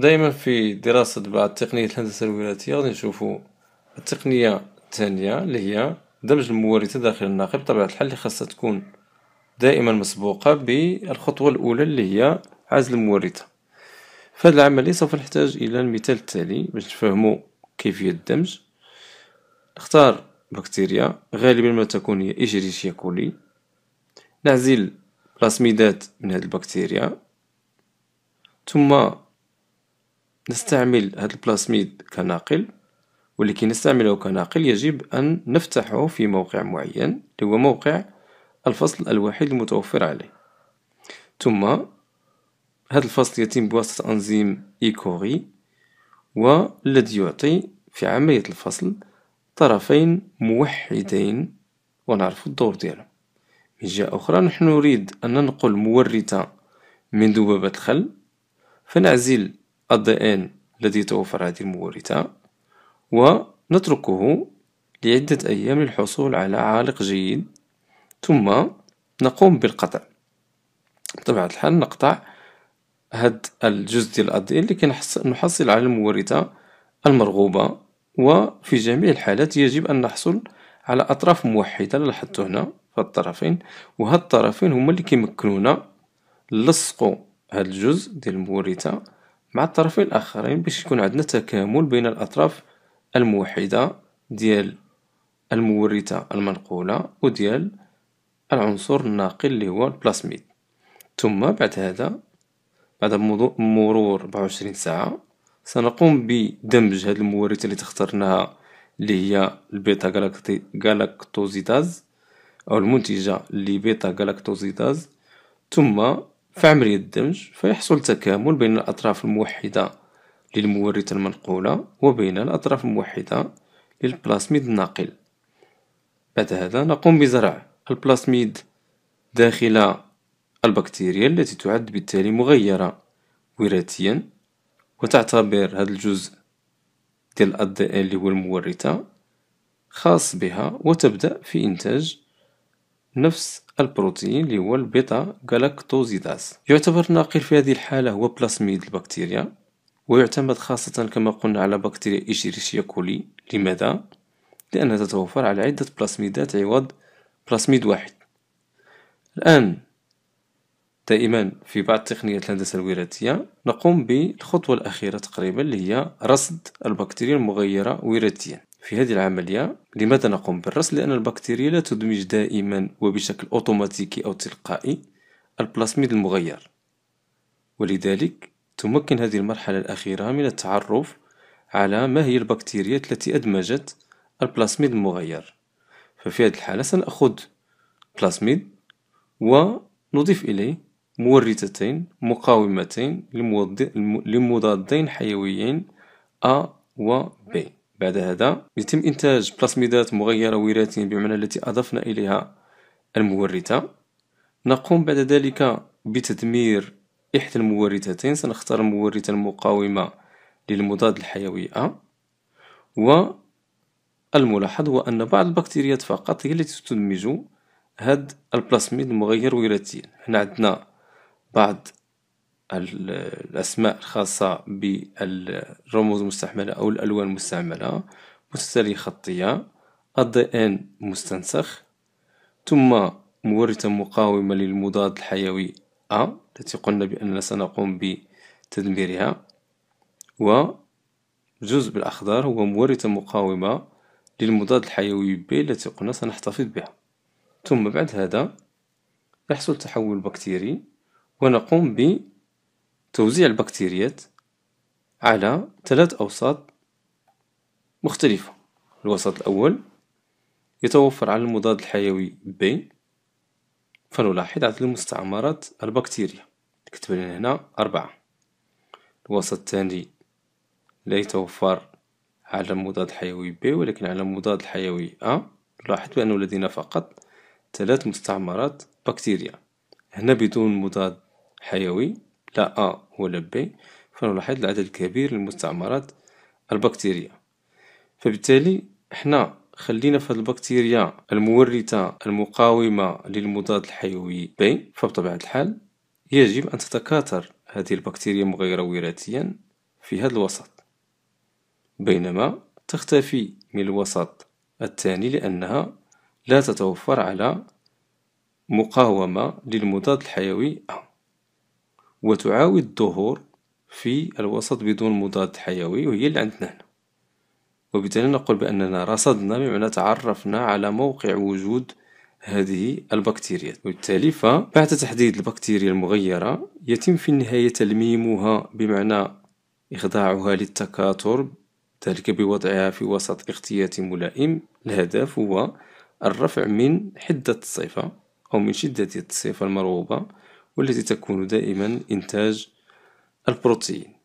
دائما في دراسة بعض تقنية الهندسة الوراثية غادي نشوفوا التقنية الثانية اللي هي دمج المورثة داخل الناقل بطبيعة الحال اللي خاصها تكون دائما مسبوقة بالخطوة الأولى اللي هي عزل المورثة في هذه العملية سوف نحتاج إلى المثال التالي باش نفهمو كيفية الدمج نختار بكتيريا غالبا ما تكون هي إيجريشيا كولي نعزل بلاسميدات من هذه البكتيريا ثم نستعمل هاد البلاسميد كناقل ولكي نستعمله كناقل يجب أن نفتحه في موقع معين اللي هو موقع الفصل الوحيد المتوفر عليه ثم هذا الفصل يتم بواسطة أنزيم إيكوري e. والذي يعطي في عملية الفصل طرفين موحدين ونعرف الدور ديالهم من جهة أخرى نحن نريد أن ننقل مورثة من ذبابة الخل فنعزل الضئن الذي توفر هذه المورثة ونتركه لعدة أيام للحصول على عالق جيد ثم نقوم بالقطع بطبيعة الحال نقطع هاد الجزء ديال الأضئن لكي نحصل على المورثة المرغوبة وفي جميع الحالات يجب أن نحصل على أطراف موحدة لاحظتو هنا في الطرفين وهاد الطرفين هما اللي كيمكنونا نلصقو هاد الجزء ديال المورثة مع الطرفين الآخرين باش يكون عندنا تكامل بين الأطراف الموحدة ديال المورثة المنقولة وديال العنصر الناقل اللي هو البلاسميد ثم بعد هذا بعد مرور 24 ساعة سنقوم بدمج هاد المورثة اللي تخترناها اللي هي البيتا غالاكتوزيداز أو المنتجة لبيتا غالاكتوزيداز ثم فعملية الدمج فيحصل تكامل بين الأطراف الموحدة للمورثة المنقولة وبين الأطراف الموحدة للبلاسميد الناقل بعد هذا نقوم بزرع البلاسميد داخل البكتيريا التي تعد بالتالي مغيرة وراثيا وتعتبر هذا الجزء ديال ال DNA اللي هو المورثة خاص بها وتبدأ في إنتاج نفس البروتين اللي هو البيتا غلاكتوزيداز يعتبر الناقل في هذه الحالة هو بلاسميد البكتيريا ويعتمد خاصة كما قلنا على بكتيريا إيجيريشيا كولي لماذا؟ لأنها تتوفر على عدة بلاسميدات عوض بلاسميد واحد الآن دائما في بعض تقنيات الهندسة الوراثية نقوم بالخطوة الأخيرة تقريبا اللي هي رصد البكتيريا المغيرة وراثيا في هذه العملية لماذا نقوم بالرص؟ لأن البكتيريا لا تدمج دائما وبشكل أوتوماتيكي أو تلقائي البلاسميد المغير ولذلك تمكن هذه المرحلة الأخيرة من التعرف على ما هي البكتيريات التي أدمجت البلاسميد المغير ففي هذه الحالة سنأخذ بلاسميد ونضيف إليه مورثتين مقاومتين لمضادين حيويين A و B بعد هذا يتم إنتاج بلاسميدات مغيرة وراثيا بمعنى التي أضفنا إليها المورثة نقوم بعد ذلك بتدمير إحدى المورثتين سنختار المورثة المقاومة للمضاد الحيوي و والملاحظ هو أن بعض البكتيريات فقط هي التي تدمج هاد البلاسميد المغير وراثيا حنا عندنا بعض الأسماء الخاصة بالرموز المستعملة أو الألوان المستعملة متتالية خطية الدي ان مستنسخ ثم مورثة مقاومة للمضاد الحيوي أ التي قلنا بأننا سنقوم بتدميرها وجزء بالأخضر هو مورثة مقاومة للمضاد الحيوي ب التي قلنا سنحتفظ بها ثم بعد هذا يحصل تحول بكتيري ونقوم ب توزيع البكتيريات على ثلاث أوساط مختلفة الوسط الأول يتوفر على المضاد الحيوي B فنلاحظ عدد المستعمرات البكتيريا كتب لنا هنا أربعة الوسط الثاني لا يتوفر على المضاد الحيوي B ولكن على المضاد الحيوي أ نلاحظ بأنه لدينا فقط ثلاث مستعمرات بكتيريا هنا بدون مضاد حيوي لا أ ولا ب فنلاحظ العدد الكبير للمستعمرات البكتيرية فبالتالي حنا خلينا في البكتيريا المورثة المقاومة للمضاد الحيوي ب فبطبيعة الحال يجب أن تتكاثر هذه البكتيريا مغيرة وراثيا في هذا الوسط بينما تختفي من الوسط الثاني لأنها لا تتوفر على مقاومة للمضاد الحيوي أ وتعاود الظهور في الوسط بدون مضاد حيوي وهي اللي عندنا هنا وبالتالي نقول بأننا رصدنا بمعنى تعرفنا على موقع وجود هذه البكتيريا وبالتالي فبعد تحديد البكتيريا المغيرة يتم في النهاية تلميمها بمعنى إخضاعها للتكاثر ذلك بوضعها في وسط اغتيات ملائم الهدف هو الرفع من حدة الصفة أو من شدة الصفة المرغوبة والتي تكون دائما إنتاج البروتين